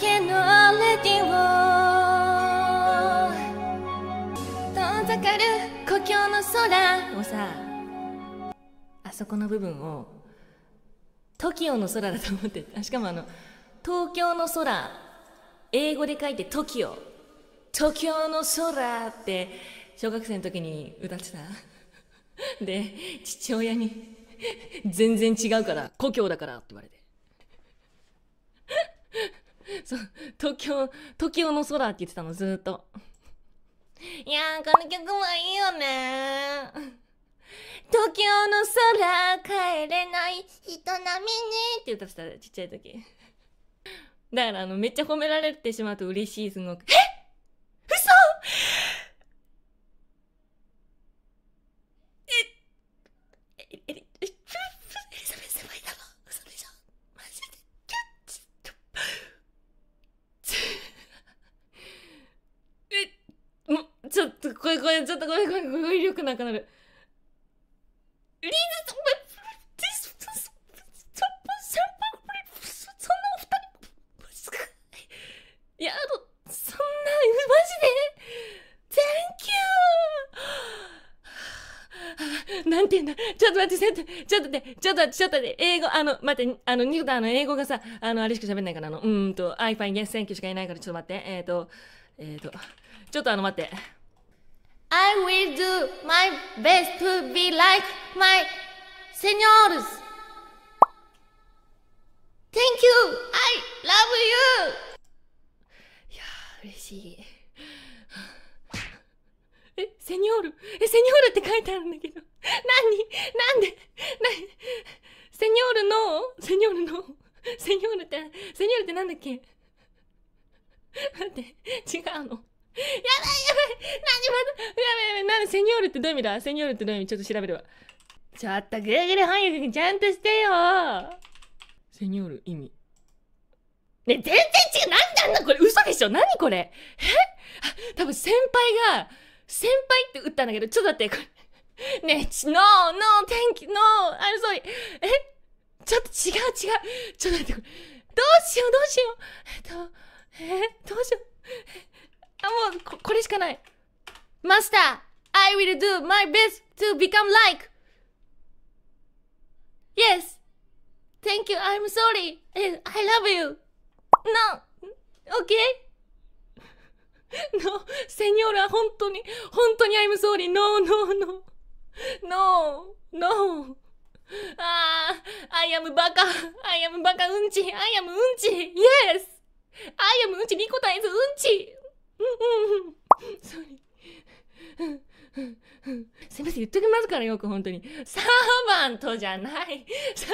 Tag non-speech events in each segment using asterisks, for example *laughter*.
けのレディ遠ざかる故郷の空をさあそこの部分を TOKIO の空だと思ってしかもあの東京の空英語で書いて TOKIO 東京の空って小学生の時に歌ってたで父親に全然違うから故郷だからって言われて *laughs* そう、東京、東京の空って言ってたの、ずっと。*laughs* いやー、この曲もいいよね *laughs* 東京の空帰れない人並みにって歌ってた、ちっちゃい時。だから、あの、めっちゃ褒められてしまうと嬉しい、すごく。えちょっと、これ、これ、ちょっと、これ、これ、これ、よなくなる。リーズ、お前、いや、あの、そんな、マジで !Thank you! なんて言うんだちょっと待って、ちょっと待って、ちょっと待って、ちょっと待って、英語、あの、待って、あの、ニコタ、あの、英語がさ、あの、あれしか喋んないから、あの、うんと、I find yes, thank you しかいないから、ちょっと待って、えっ、ー、と、えっ、ー、と、ちょっとあの、待って。I will do my best to be like my seniors. Thank you. I love you. いやー、嬉しい。*laughs* え、セニョールえ、セニョールって書いてあるんだけど。*laughs* 何なんで何セニョールのセニョールのセニョールって、セニョールってなんだっけ *laughs* 待って、違うの。セニョールってどういう意味だセニョールってどういう意味ちょっと調べるわ。ちょっと、グーグル翻訳ちゃんとしてよセニョール、意味。ね、全然違うなんだんな、これ嘘でしょ何これえ多分先輩が、先輩って打ったんだけど、ちょっと待って、これ。ねえ、no, no, t h a ー、k you, n えちょっと違う違う。ちょっと待って、これ。どうしようどうしよう。えっと、えどうしよう。あ、もうこ、これしかない。マスター I will do my best to become like. Yes. Thank you. I'm sorry. And I love you. No. Okay? No. Senora, 本当に、本当に I'm sorry. No, no, no. No, no. ああ、I am バカ。I am バカうんち。I am うんち。Yes! I am うんち2個大図うんち。うんうん。です言っときますからよく本当に。サーバントじゃない。サ、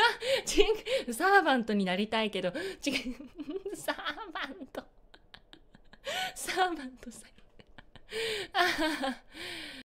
ちん、サーバントになりたいけど、ち、*laughs* サーバント。サーバントさん。あ